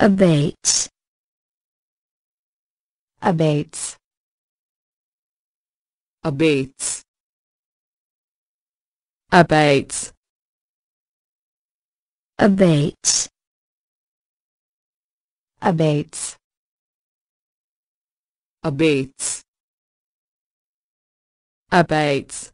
abates abates abates abates abates abates abates abates